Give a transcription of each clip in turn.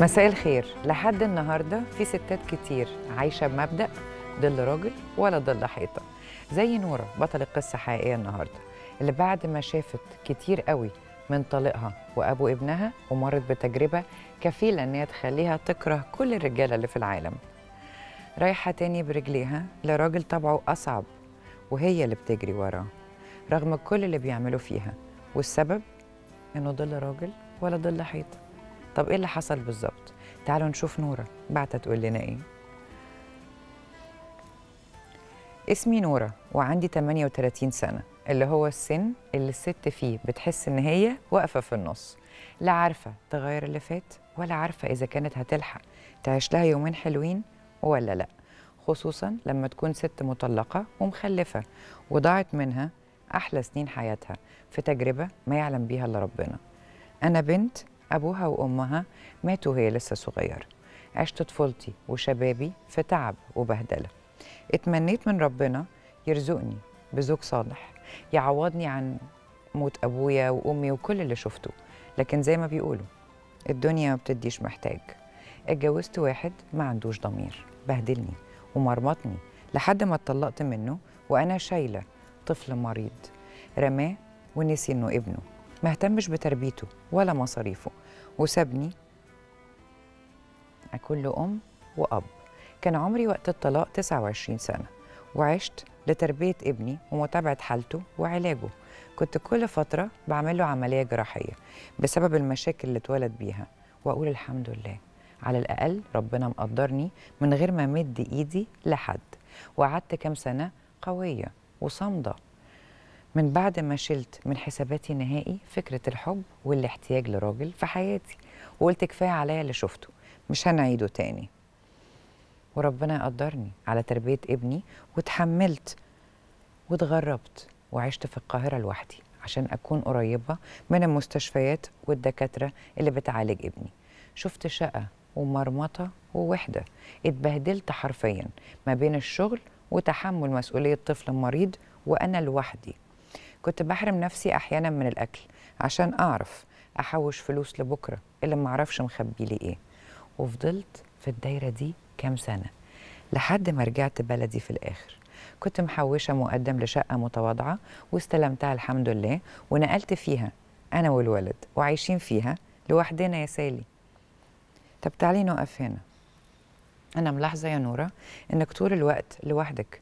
مساء الخير لحد النهارده في ستات كتير عايشه بمبدا ضل راجل ولا ضل حيطه زي نوره بطل القصه حقيقيه النهارده اللي بعد ما شافت كتير قوي من طالقها وابو ابنها ومرت بتجربه كفيله ان هي تخليها تكره كل الرجاله اللي في العالم رايحه تاني برجليها لراجل طبعه اصعب وهي اللي بتجري وراه رغم كل اللي بيعملوا فيها والسبب انه ضل راجل ولا ضل حيطه طب ايه اللي حصل بالظبط تعالوا نشوف نورة بعتها تقول لنا ايه اسمي نورة وعندي 38 سنة اللي هو السن اللي الست فيه بتحس ان هي واقفة في النص لا عارفة تغير اللي فات ولا عارفة اذا كانت هتلحق تعيش لها يومين حلوين ولا لا خصوصا لما تكون ست مطلقة ومخلفة وضاعت منها أحلى سنين حياتها في تجربة ما يعلم بيها إلا ربنا أنا بنت أبوها وأمها ماتوا وهي لسه صغيرة عشت طفولتي وشبابي في تعب وبهدلة اتمنيت من ربنا يرزقني بزوج صالح يعوضني عن موت أبويا وأمي وكل اللي شفته لكن زي ما بيقولوا الدنيا ما بتديش محتاج اتجوزت واحد ما عندوش ضمير بهدلني ومرمطني لحد ما اتطلقت منه وأنا شايلة طفل مريض رماه ونسي إنه ابنه ما اهتمش بتربيته ولا مصاريفه وسابني كل أم وأب كان عمري وقت الطلاق 29 سنة وعشت لتربية ابني ومتابعة حالته وعلاجه كنت كل فترة بعمل له عملية جراحية بسبب المشاكل اللي اتولد بيها وأقول الحمد لله على الأقل ربنا مقدرني من غير ما مد إيدي لحد وقعدت كام سنة قوية وصامدة من بعد ما شلت من حساباتي نهائي فكرة الحب والاحتياج لراجل في حياتي وقلت كفاية عليا اللي شفته مش هنعيده تاني وربنا يقدرني على تربية ابني وتحملت واتغربت وعشت في القاهرة لوحدي عشان أكون قريبة من المستشفيات والدكاترة اللي بتعالج ابني شفت شقة ومرمطة ووحدة اتبهدلت حرفيا ما بين الشغل وتحمل مسؤولية طفل مريض وأنا لوحدي كنت بحرم نفسي احيانا من الاكل عشان اعرف احوش فلوس لبكره اللي ما اعرفش مخبي لي ايه وفضلت في الدايره دي كام سنه لحد ما رجعت بلدي في الاخر كنت محوشه مقدم لشقه متواضعه واستلمتها الحمد لله ونقلت فيها انا والولد وعايشين فيها لوحدنا يا سالي طب تعالي نقف هنا انا ملاحظه يا نوره انك طول الوقت لوحدك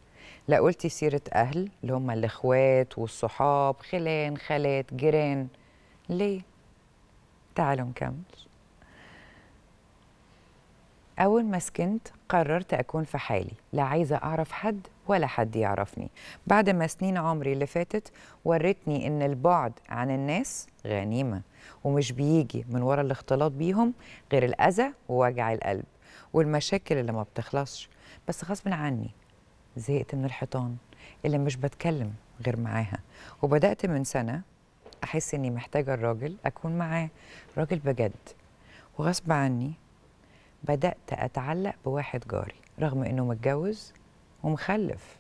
لا قلتي سيرة أهل اللي هم الإخوات والصحاب خلان خالات جيران ليه؟ تعالوا نكمل أول ما سكنت قررت أكون في حالي لا عايزة أعرف حد ولا حد يعرفني بعد ما سنين عمري اللي فاتت ورتني إن البعد عن الناس غنيمة ومش بيجي من ورا الاختلاط بيهم غير الأذى ووجع القلب والمشاكل اللي ما بتخلصش بس غصب عني زهقت من الحيطان اللي مش بتكلم غير معاها وبدأت من سنة أحس إني محتاجة الراجل أكون معاه راجل بجد وغصب عني بدأت أتعلق بواحد جاري رغم إنه متجوز ومخلف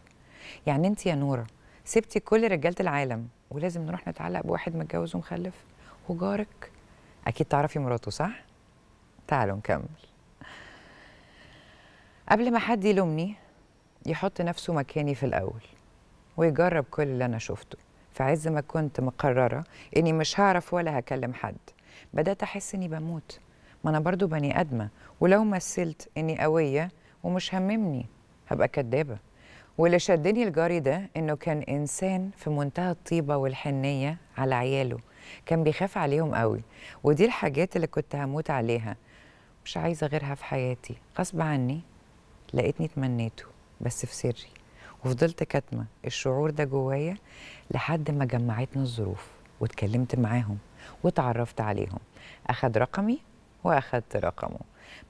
يعني أنت يا نورة سبتي كل رجالة العالم ولازم نروح نتعلق بواحد متجوز ومخلف وجارك أكيد تعرفي مراته صح؟ تعالوا نكمل قبل ما حد يلومني يحط نفسه مكاني في الأول ويجرب كل اللي أنا شفته في عز ما كنت مقررة إني مش هعرف ولا هكلم حد بدأت أحس إني بموت ما أنا برضو بني آدمة ولو مثلت إني قوية ومش هممني هبقى كدابة واللي شدني لجاري ده إنه كان إنسان في منتهى الطيبة والحنية على عياله كان بيخاف عليهم قوي ودي الحاجات اللي كنت هموت عليها مش عايزة غيرها في حياتي غصب عني لقيتني تمنيته بس في سري وفضلت كاتمه الشعور ده جوايا لحد ما جمعتنا الظروف واتكلمت معاهم واتعرفت عليهم اخد رقمي واخدت رقمه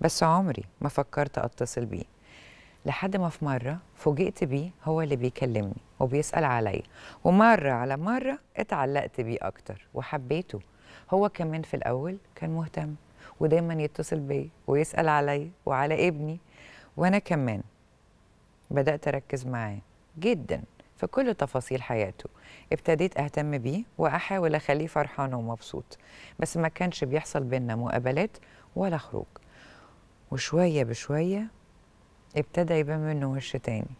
بس عمري ما فكرت اتصل بيه لحد ما في مره فوجئت بيه هو اللي بيكلمني وبيسال عليا ومره على مره اتعلقت بيه اكتر وحبيته هو كمان في الاول كان مهتم ودايما يتصل بيا ويسال عليا وعلى ابني وانا كمان بدأت أركز معاه جدا في كل تفاصيل حياته ابتديت أهتم بيه وأحاول أخليه فرحان ومبسوط بس ما كانش بيحصل بينا مقابلات ولا خروج وشوية بشوية ابتدى يبان منه وش تاني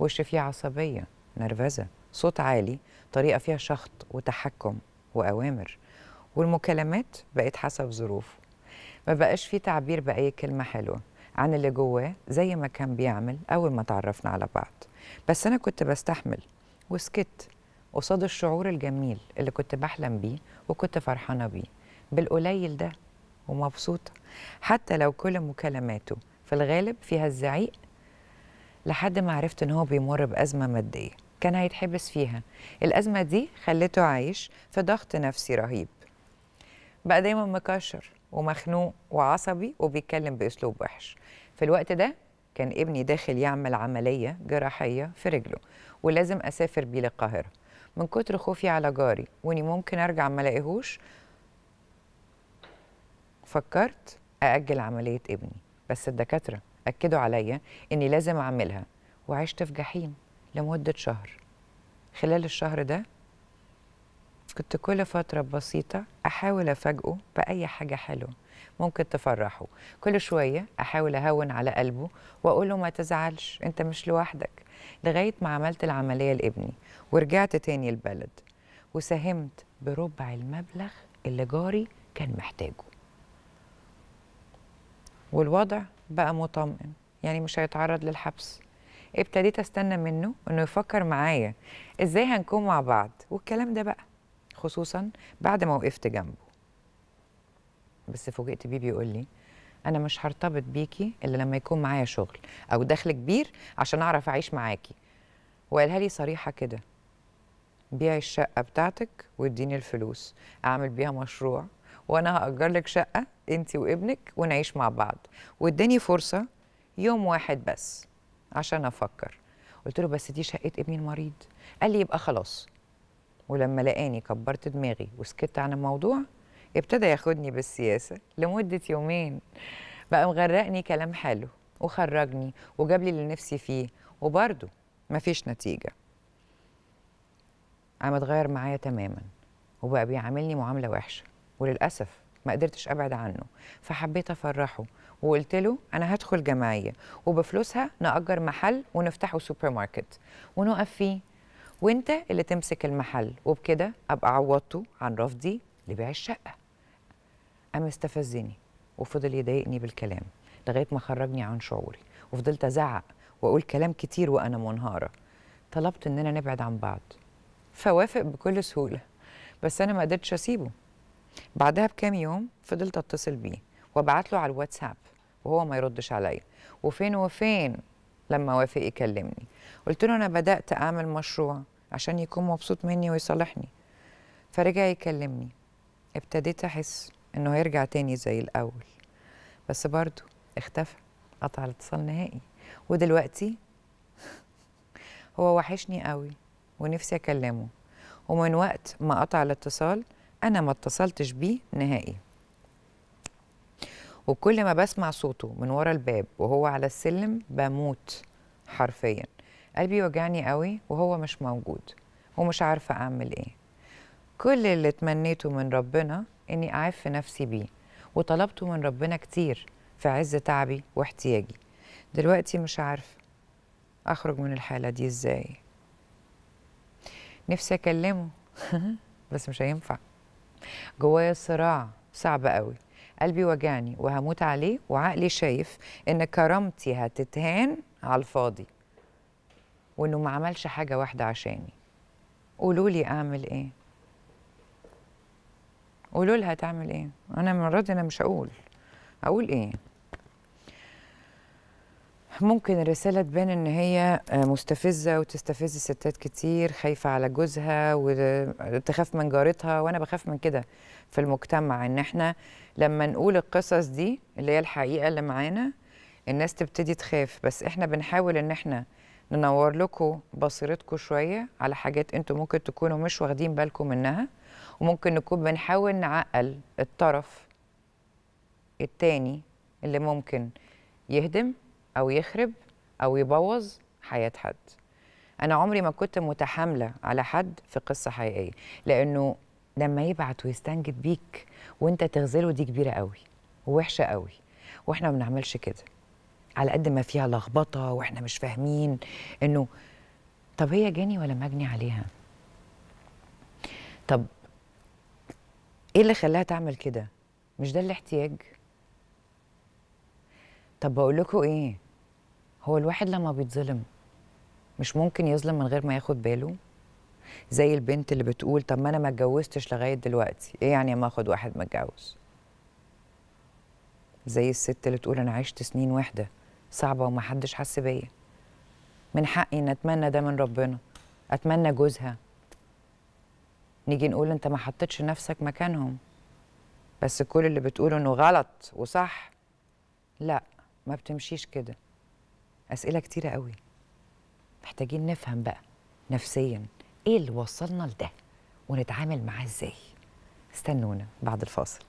وش فيه عصبية نرفزة صوت عالي طريقة فيها شخط وتحكم وأوامر والمكالمات بقت حسب ظروفه ما بقاش فيه تعبير بأي كلمة حلوة عن اللي جواه زي ما كان بيعمل أول ما تعرفنا على بعض بس أنا كنت بستحمل وسكت قصاد الشعور الجميل اللي كنت بحلم بيه وكنت فرحانة بيه بالقليل ده ومبسوطة حتى لو كل مكالماته في الغالب فيها الزعيق لحد ما عرفت ان هو بيمر بأزمة مادية كان هيتحبس فيها الأزمة دي خلته عايش في ضغط نفسي رهيب بقى دايما مكشر ومخنوق وعصبي وبيتكلم باسلوب وحش في الوقت ده كان ابني داخل يعمل عمليه جراحيه في رجله ولازم اسافر بيه للقاهره من كتر خوفي على جاري واني ممكن ارجع ما الاقيهوش فكرت ااجل عمليه ابني بس الدكاتره اكدوا عليا اني لازم اعملها وعشت في جحيم لمده شهر خلال الشهر ده كنت كل فترة بسيطة أحاول أفاجئه بأي حاجة حلوة ممكن تفرحه كل شوية أحاول أهون على قلبه وأقوله ما تزعلش أنت مش لوحدك لغاية ما عملت العملية لابني ورجعت تاني البلد وساهمت بربع المبلغ اللي جاري كان محتاجه والوضع بقى مطمئن يعني مش هيتعرض للحبس ابتديت استنى منه انه يفكر معايا ازاي هنكون مع بعض والكلام ده بقى خصوصا بعد ما وقفت جنبه بس فوجئت بيه بيقول لي انا مش هرتبط بيكي الا لما يكون معايا شغل او دخل كبير عشان اعرف اعيش معاكي وقالها لي صريحه كده بيعي الشقه بتاعتك واديني الفلوس اعمل بيها مشروع وانا هاجر لك شقه انت وابنك ونعيش مع بعض واداني فرصه يوم واحد بس عشان افكر قلت له بس دي شقه ابني المريض قال لي يبقى خلاص ولما لقاني كبرت دماغي وسكت عن الموضوع ابتدى ياخدني بالسياسه لمده يومين بقى مغرقني كلام حلو وخرجني وجاب لي اللي نفسي فيه وبرده مفيش نتيجه قام اتغير معايا تماما وبقى بيعاملني معامله وحشه وللاسف ما قدرتش ابعد عنه فحبيت افرحه وقلت له انا هدخل جمعيه وبفلوسها ناجر محل ونفتحه سوبر ماركت ونقف فيه وانت اللي تمسك المحل وبكده ابقى عوضته عن رفضي لبيع الشقه قام استفزني وفضل يضايقني بالكلام لغايه ما خرجني عن شعوري وفضلت ازعق واقول كلام كتير وانا منهاره طلبت اننا نبعد عن بعض فوافق بكل سهوله بس انا ما قدرتش اسيبه بعدها بكام يوم فضلت اتصل بيه وابعت له على الواتساب وهو ما يردش عليا وفين وفين لما وافق يكلمني قلت له انا بدات اعمل مشروع عشان يكون مبسوط مني ويصالحني فرجع يكلمني ابتديت احس انه هيرجع تاني زي الاول بس برضو اختفى قطع الاتصال نهائي ودلوقتي هو وحشني قوي ونفسي اكلمه ومن وقت ما قطع الاتصال انا ما اتصلتش بيه نهائي وكل ما بسمع صوته من ورا الباب وهو على السلم بموت حرفيا قلبي وجعني قوي وهو مش موجود ومش عارفة أعمل إيه كل اللي تمنيته من ربنا إني أعف نفسي بيه وطلبته من ربنا كتير في عز تعبي واحتياجي دلوقتي مش عارفة أخرج من الحالة دي إزاي نفسي أكلمه بس مش هينفع جوايا صراع صعب قوي قلبي وجعني وهموت عليه وعقلي شايف ان كرامتي هتتهان على الفاضي وانه ما عملش حاجه واحده عشاني قولوا لي اعمل ايه قولوا لها تعمل ايه انا المره دي انا مش هقول اقول ايه ممكن الرسالة تبان إن هي آه، مستفزة وتستفز ستات كتير خايفة على جوزها وتخاف من جارتها وأنا بخاف من كده في المجتمع إن إحنا لما نقول القصص دي اللي هي الحقيقة اللي معانا الناس تبتدي تخاف بس إحنا بنحاول إن إحنا ننور لكم بصيرتكم شوية على حاجات أنتم ممكن تكونوا مش واخدين بالكم منها وممكن نكون بنحاول نعقل الطرف التاني اللي ممكن يهدم أو يخرب أو يبوظ حياة حد أنا عمري ما كنت متحاملة على حد في قصة حقيقية لأنه لما يبعت ويستنجد بيك وانت تغزله دي كبيرة قوي ووحشة قوي واحنا ما بنعملش كده على قد ما فيها لخبطة واحنا مش فاهمين انه طب هي جاني ولا مجني عليها طب ايه اللي خلاها تعمل كده مش ده الاحتياج طب بقول لكم ايه هو الواحد لما بيتظلم مش ممكن يظلم من غير ما ياخد باله زي البنت اللي بتقول طب ما انا ما اتجوزتش لغايه دلوقتي ايه يعني ما اخد واحد متجوز زي الست اللي تقول انا عشت سنين واحده صعبه ومحدش حس بيا من حقي ان اتمنى ده من ربنا اتمنى جوزها نيجي نقول انت ما حطيتش نفسك مكانهم بس كل اللي بتقوله انه غلط وصح لا ما بتمشيش كده اسئله كتيره قوي محتاجين نفهم بقى نفسيا ايه اللي وصلنا لده ونتعامل معاه ازاي استنونا بعد الفاصل